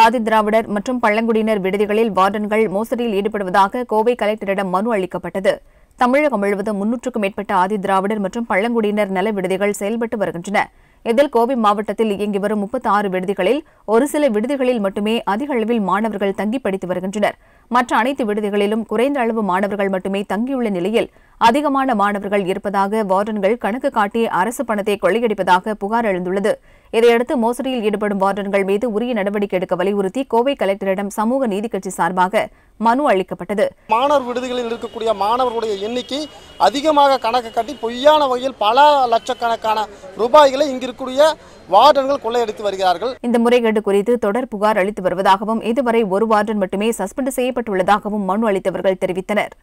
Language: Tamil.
ஆதிதிராவிடர் மற்றும் பழங்குடியினர் விடுதிகளில் வார்டன்கள் மோசடியில் ஈடுபடுவதாக கோவை கலெக்டரிடம் மனு அளிக்கப்பட்டது தமிழகம் முழுவதும் முன்னூற்றுக்கும் மேற்பட்ட ஆதிதிராவிடர் மற்றும் பழங்குடியினர் நல விடுதிகள் செயல்பட்டு வருகின்றன இதில் கோவை மாவட்டத்தில் இயங்கி வரும் முப்பத்தி ஆறு விடுதிகளில் ஒரு சில விடுதிகளில் மட்டுமே அதிக அளவில் மாணவர்கள் தங்கி படித்து வருகின்றனர் மற்ற அனைத்து விடுதிகளிலும் குறைந்த அளவு மாணவர்கள் மட்டுமே தங்கியுள்ள நிலையில் அதிகமான மாணவர்கள் இருப்பதாக வார்டன்கள் கணக்கு காட்டி அரசு பணத்தை கொள்ளையடிப்பதாக புகார் எழுந்துள்ளது இதையடுத்து மோசடியில் ஈடுபடும் வார்டன்கள் மீது உரிய நடவடிக்கை எடுக்க வலியுறுத்தி கோவை கலெக்டரிடம் சமூக நீதி கட்சி சார்பாக மனு அளிக்கப்பட்டது மாணவர் விடுதிகளில் இருக்கக்கூடிய மாணவர்களுடைய எண்ணிக்கை அதிகமாக கணக்கு காட்டி பொய்யான வகையில் பல லட்சக்கணக்கான ரூபாய்களை இங்கிருக்கூடிய வார்டன்கள் கொள்ளையடித்து வருகிறார்கள் இந்த முறைகேடு குறித்து தொடர் புகார் அளித்து வருவதாகவும் இதுவரை ஒரு வார்டன் மட்டுமே சஸ்பெண்ட் செய்யப்பட்டுள்ளதாகவும் மனு அளித்தவர்கள் தெரிவித்தனர்